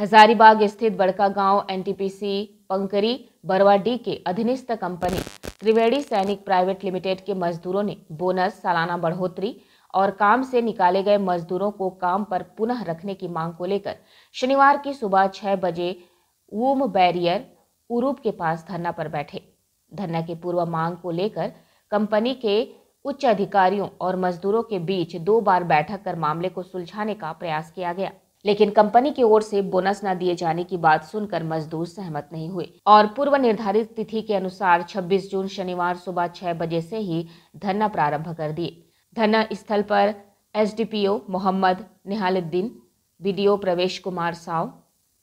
हजारीबाग स्थित बड़का गांव एनटीपीसी पंकरी बरवाडी के अधीनस्थ कंपनी त्रिवेणी सैनिक प्राइवेट लिमिटेड के मजदूरों ने बोनस सालाना बढ़ोतरी और काम से निकाले गए मजदूरों को काम पर पुनः रखने की मांग को लेकर शनिवार की सुबह छह बजे ऊम बैरियर उरूप के पास धरना पर बैठे धरना की पूर्व मांग को लेकर कंपनी के उच्च अधिकारियों और मजदूरों के बीच दो बार बैठक कर मामले को सुलझाने का प्रयास किया गया लेकिन कंपनी की ओर से बोनस न दिए जाने की बात सुनकर मजदूर सहमत नहीं हुए और पूर्व निर्धारित तिथि के अनुसार 26 जून शनिवार सुबह छह बजे से ही धरना प्रारंभ कर दिए धरना स्थल पर एसडीपीओ मोहम्मद निहालुद्दीन बी प्रवेश कुमार साव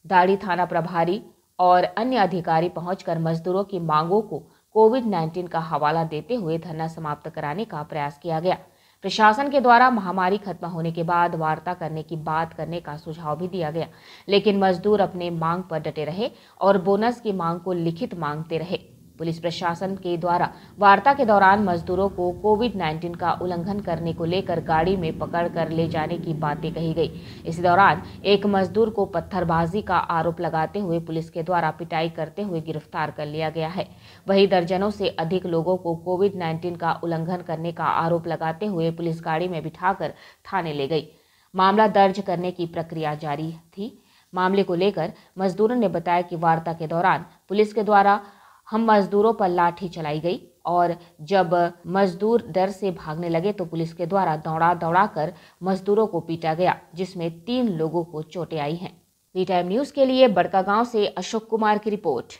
दाढ़ी थाना प्रभारी और अन्य अधिकारी पहुंचकर मजदूरों की मांगों को कोविड 19 का हवाला देते हुए धरना समाप्त कराने का प्रयास किया गया प्रशासन के द्वारा महामारी खत्म होने के बाद वार्ता करने की बात करने का सुझाव भी दिया गया लेकिन मजदूर अपने मांग पर डटे रहे और बोनस की मांग को लिखित मांगते रहे पुलिस प्रशासन के द्वारा वार्ता के दौरान मजदूरों को कोविड 19 का उल्लंघन करने को लेकर गाड़ी में पकड़ कर ले जाने की बातें कही गई इस दौरान एक मजदूर को पत्थरबाजी का आरोप लगाते हुए पुलिस के द्वारा पिटाई करते हुए गिरफ्तार कर लिया गया है वही दर्जनों से अधिक लोगों को कोविड नाइन्टीन का उल्लंघन करने का आरोप लगाते हुए पुलिस गाड़ी में बिठाकर थाने ले गई मामला दर्ज करने की प्रक्रिया जारी थी मामले को लेकर मजदूरों ने बताया कि वार्ता के दौरान पुलिस के द्वारा हम मज़दूरों पर लाठी चलाई गई और जब मज़दूर डर से भागने लगे तो पुलिस के द्वारा दौड़ा दौड़ा कर मज़दूरों को पीटा गया जिसमें तीन लोगों को चोटें आई हैं पी टाइम न्यूज़ के लिए बड़का गांव से अशोक कुमार की रिपोर्ट